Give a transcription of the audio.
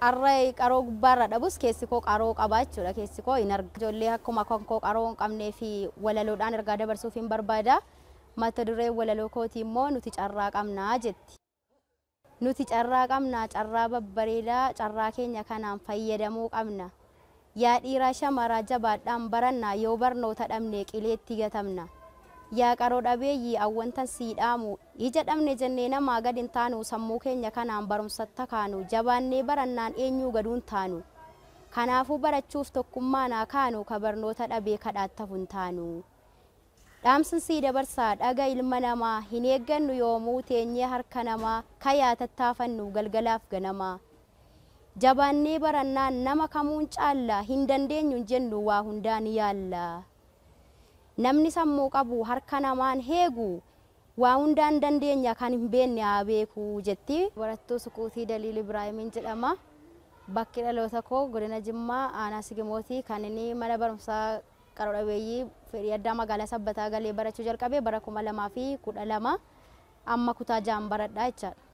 arra qaroo gubbaarra dhabus keessi koo qaroo qabaa jechuudha. Keessi koo hin arga. Ijoollee akkuma konkoo qaroo hin qabnee fi walaloodhaan ergaa dabarsuuf hin barbaada. Mata duree walaloo kootii immoo nuti carraa qabna jetti. Nuti carraa qabnaa, carraa babbareedaa, carraa keenya kanaan fayyadamuu qabna. yaadhiiraa dhiiraa shamaraa jabaadhaan barannaa yoo barnoota dhabne qileetti gatamna. yaa dhabeeyyi dhabeeyyii awwantan siidhaamu ija dhabne jennee namaa gad hin taanu sammuu keenya kanaan barumsatta kaanu jabaannee barannaan eenyuu gaduun taanu kanaafuu barachuuf tokkummaa naa kaanu ka dhabee taanu dhaamsan sii dabarsaa dhaga ilma namaa hin eeggannu yoomuu teenyee harka namaa ka galgalaaf ganamaa jabaannee barannaan nama kamuun caallaa hin dandeenyu hin jennu waa hundaa ni yaalla. namni sammuu qabu harka namaan heegu waa hundaan dandeenya kan hin beekne haa beeku jetti. Barattuu sukuutii Daliil Ibraahimiin jedhama. Bakki dhaloota koo godina Jimmaa aanaa Sigimooti kan inni mana barumsaa qaroo dhabeeyyii fedhii addaa magaalaa sabbataa galee barachuu jalqabee bara kuma lamaa fi kudha lama amma kutaa jaan baradhaa jechaadha.